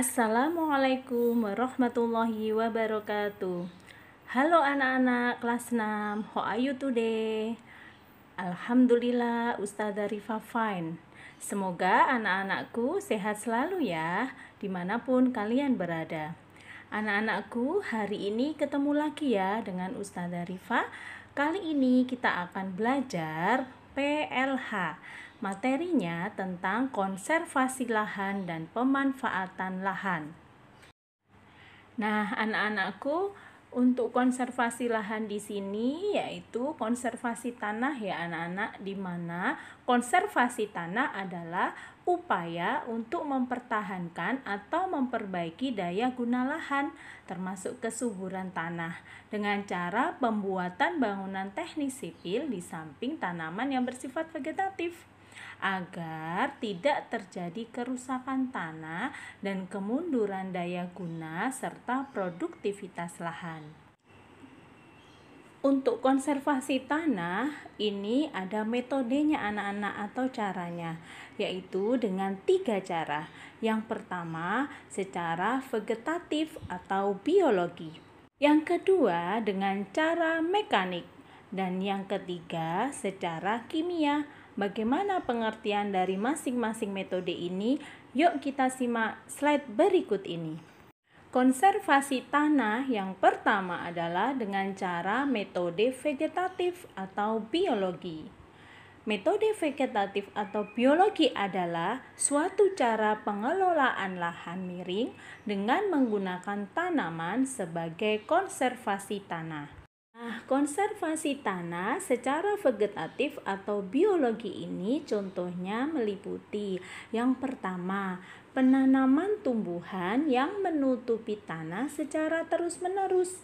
Assalamualaikum warahmatullahi wabarakatuh Halo anak-anak kelas 6 How are you today? Alhamdulillah Ustazah Rifa fine Semoga anak-anakku sehat selalu ya Dimanapun kalian berada Anak-anakku hari ini ketemu lagi ya dengan Ustazah Rifa Kali ini kita akan belajar PLH Materinya tentang konservasi lahan dan pemanfaatan lahan. Nah, anak-anakku, untuk konservasi lahan di sini yaitu konservasi tanah ya anak-anak di mana konservasi tanah adalah upaya untuk mempertahankan atau memperbaiki daya guna lahan, termasuk kesuburan tanah, dengan cara pembuatan bangunan teknis sipil di samping tanaman yang bersifat vegetatif agar tidak terjadi kerusakan tanah dan kemunduran daya guna serta produktivitas lahan. Untuk konservasi tanah ini ada metodenya anak-anak atau caranya, yaitu dengan tiga cara. Yang pertama, secara vegetatif atau biologi. Yang kedua, dengan cara mekanik. Dan yang ketiga, secara kimia. Bagaimana pengertian dari masing-masing metode ini? Yuk kita simak slide berikut ini. Konservasi tanah yang pertama adalah dengan cara metode vegetatif atau biologi. Metode vegetatif atau biologi adalah suatu cara pengelolaan lahan miring dengan menggunakan tanaman sebagai konservasi tanah. Nah, konservasi tanah secara vegetatif atau biologi ini contohnya meliputi yang pertama, penanaman tumbuhan yang menutupi tanah secara terus-menerus.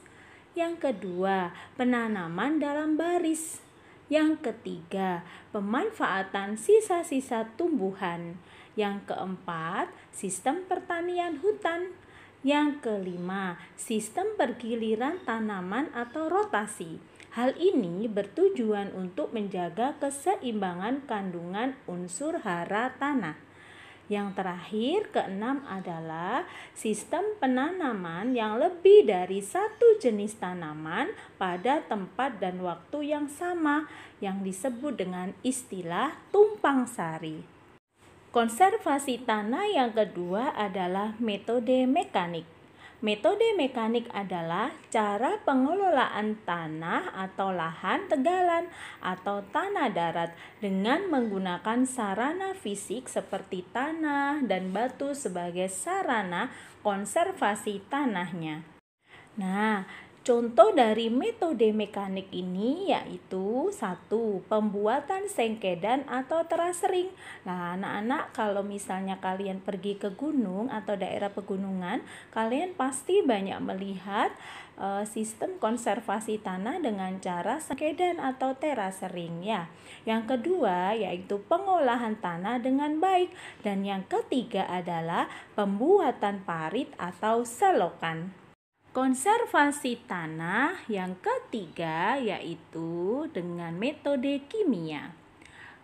Yang kedua, penanaman dalam baris. Yang ketiga, pemanfaatan sisa-sisa tumbuhan. Yang keempat, sistem pertanian hutan. Yang kelima, sistem bergiliran tanaman atau rotasi. Hal ini bertujuan untuk menjaga keseimbangan kandungan unsur hara tanah. Yang terakhir, keenam adalah sistem penanaman yang lebih dari satu jenis tanaman pada tempat dan waktu yang sama yang disebut dengan istilah tumpang sari. Konservasi tanah yang kedua adalah metode mekanik. Metode mekanik adalah cara pengelolaan tanah atau lahan tegalan atau tanah darat dengan menggunakan sarana fisik seperti tanah dan batu sebagai sarana konservasi tanahnya. Nah, Contoh dari metode mekanik ini yaitu satu pembuatan sengkedan atau terasering. Nah, anak-anak kalau misalnya kalian pergi ke gunung atau daerah pegunungan, kalian pasti banyak melihat e, sistem konservasi tanah dengan cara sengkedan atau terasering ya. Yang kedua yaitu pengolahan tanah dengan baik dan yang ketiga adalah pembuatan parit atau selokan. Konservasi tanah yang ketiga yaitu dengan metode kimia.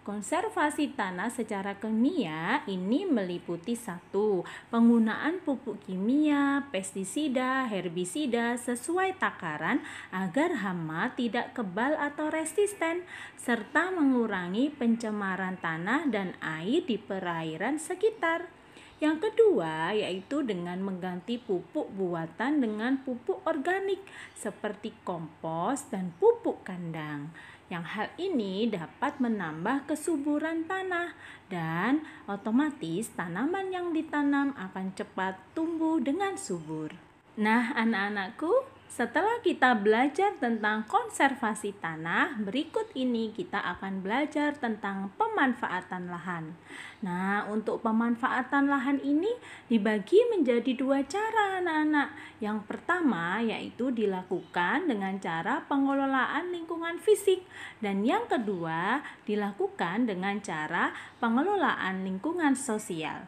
Konservasi tanah secara kimia ini meliputi satu penggunaan pupuk kimia, pestisida, herbisida sesuai takaran agar hama tidak kebal atau resisten serta mengurangi pencemaran tanah dan air di perairan sekitar. Yang kedua yaitu dengan mengganti pupuk buatan dengan pupuk organik seperti kompos dan pupuk kandang. Yang hal ini dapat menambah kesuburan tanah dan otomatis tanaman yang ditanam akan cepat tumbuh dengan subur. Nah, anak-anakku, setelah kita belajar tentang konservasi tanah, berikut ini kita akan belajar tentang pemanfaatan lahan. Nah, untuk pemanfaatan lahan ini dibagi menjadi dua cara, anak-anak. Yang pertama yaitu dilakukan dengan cara pengelolaan lingkungan fisik, dan yang kedua dilakukan dengan cara pengelolaan lingkungan sosial.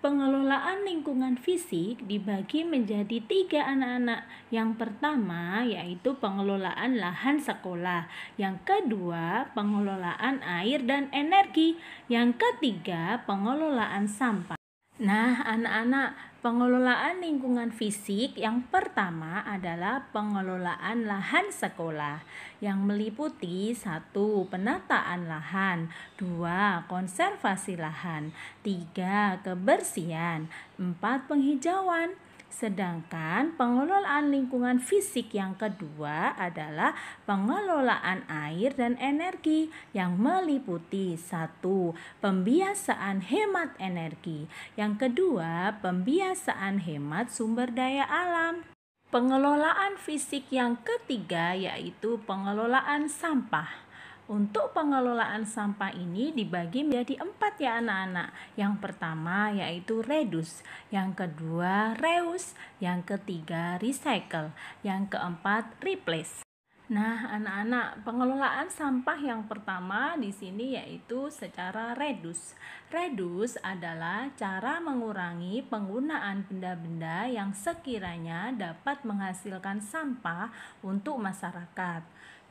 Pengelolaan lingkungan fisik dibagi menjadi tiga anak-anak. Yang pertama yaitu pengelolaan lahan sekolah, yang kedua pengelolaan air dan energi, yang ketiga pengelolaan sampah. Nah, anak-anak, pengelolaan lingkungan fisik yang pertama adalah pengelolaan lahan sekolah yang meliputi satu penataan lahan, dua konservasi lahan, tiga kebersihan, empat penghijauan, Sedangkan pengelolaan lingkungan fisik yang kedua adalah pengelolaan air dan energi yang meliputi satu pembiasaan hemat energi, yang kedua pembiasaan hemat sumber daya alam. Pengelolaan fisik yang ketiga yaitu pengelolaan sampah. Untuk pengelolaan sampah ini dibagi menjadi empat ya anak-anak. Yang pertama yaitu reduce, yang kedua reuse, yang ketiga recycle, yang keempat replace. Nah, anak-anak, pengelolaan sampah yang pertama di sini yaitu secara redus. Redus adalah cara mengurangi penggunaan benda-benda yang sekiranya dapat menghasilkan sampah untuk masyarakat.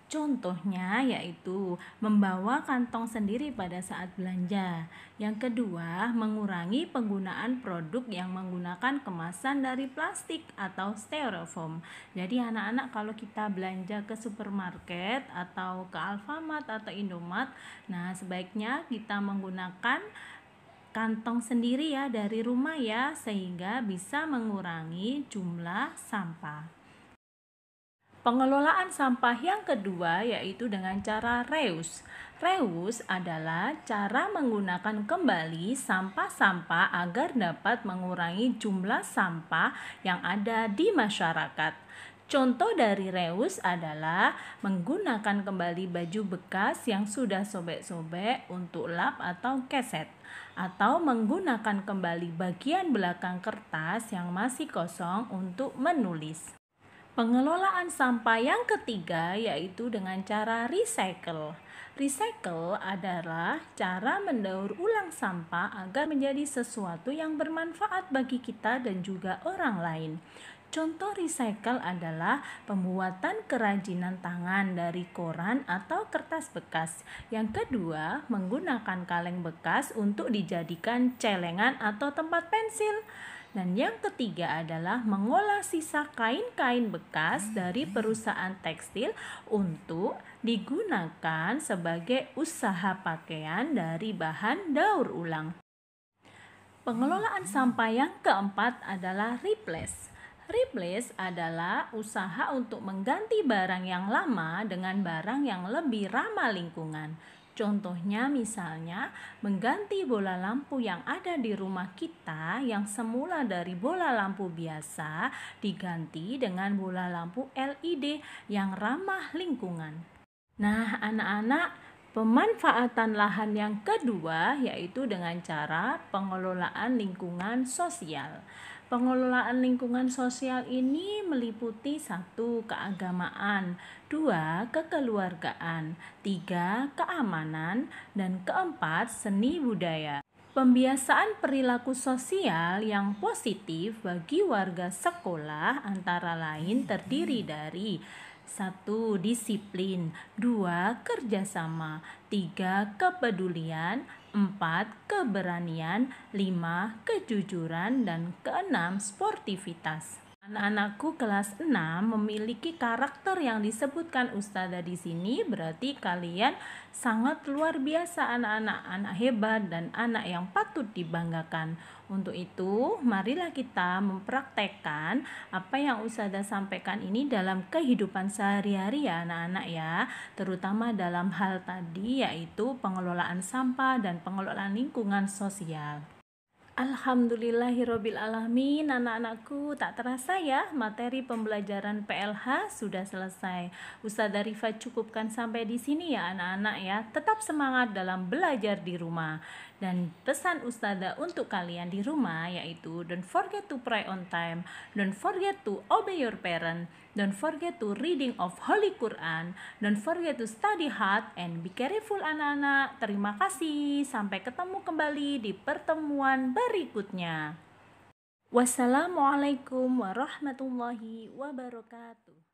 Contohnya yaitu membawa kantong sendiri pada saat belanja. Yang kedua, mengurangi penggunaan produk yang menggunakan kemasan dari plastik atau styrofoam. Jadi anak-anak kalau kita belanja ke supermarket atau ke Alfamart atau Indomart, nah sebaiknya kita menggunakan kantong sendiri ya dari rumah ya sehingga bisa mengurangi jumlah sampah. Pengelolaan sampah yang kedua yaitu dengan cara reuse. Reuse adalah cara menggunakan kembali sampah-sampah agar dapat mengurangi jumlah sampah yang ada di masyarakat. Contoh dari reuse adalah menggunakan kembali baju bekas yang sudah sobek-sobek untuk lap atau keset atau menggunakan kembali bagian belakang kertas yang masih kosong untuk menulis. Pengelolaan sampah yang ketiga yaitu dengan cara recycle. Recycle adalah cara mendaur ulang sampah agar menjadi sesuatu yang bermanfaat bagi kita dan juga orang lain. Contoh recycle adalah pembuatan kerajinan tangan dari koran atau kertas bekas. Yang kedua, menggunakan kaleng bekas untuk dijadikan celengan atau tempat pensil. Dan yang ketiga adalah mengolah sisa kain-kain bekas dari perusahaan tekstil untuk digunakan sebagai usaha pakaian dari bahan daur ulang. Pengelolaan hmm. sampah yang keempat adalah replace. Replace adalah usaha untuk mengganti barang yang lama dengan barang yang lebih ramah lingkungan. Contohnya misalnya mengganti bola lampu yang ada di rumah kita yang semula dari bola lampu biasa diganti dengan bola lampu LED yang ramah lingkungan. Nah, anak-anak, pemanfaatan lahan yang kedua yaitu dengan cara pengelolaan lingkungan sosial. Pengelolaan lingkungan sosial ini meliputi satu keagamaan, dua kekeluargaan, tiga keamanan, dan keempat seni budaya. Pembiasaan perilaku sosial yang positif bagi warga sekolah antara lain terdiri dari satu Disiplin dua Kerjasama tiga Kepedulian 4. Keberanian 5. Kejujuran dan keenam Sportivitas Anak-anakku kelas 6 memiliki karakter yang disebutkan ustazah di sini berarti kalian sangat luar biasa anak-anak, anak hebat dan anak yang patut dibanggakan. Untuk itu, marilah kita mempraktekkan apa yang ustazah sampaikan ini dalam kehidupan sehari-hari ya anak-anak ya, terutama dalam hal tadi yaitu pengelolaan sampah dan pengelolaan lingkungan sosial. Alhamdulillahirobbil anak-anakku tak terasa ya materi pembelajaran PLH sudah selesai Ustaz Rifa cukupkan sampai di sini ya anak-anak ya tetap semangat dalam belajar di rumah dan pesan Ustazah untuk kalian di rumah yaitu don't forget to pray on time, don't forget to obey your parent, don't forget to reading of Holy Quran, don't forget to study hard and be careful anak-anak. Terima kasih, sampai ketemu kembali di pertemuan berikutnya. Wassalamualaikum warahmatullahi wabarakatuh.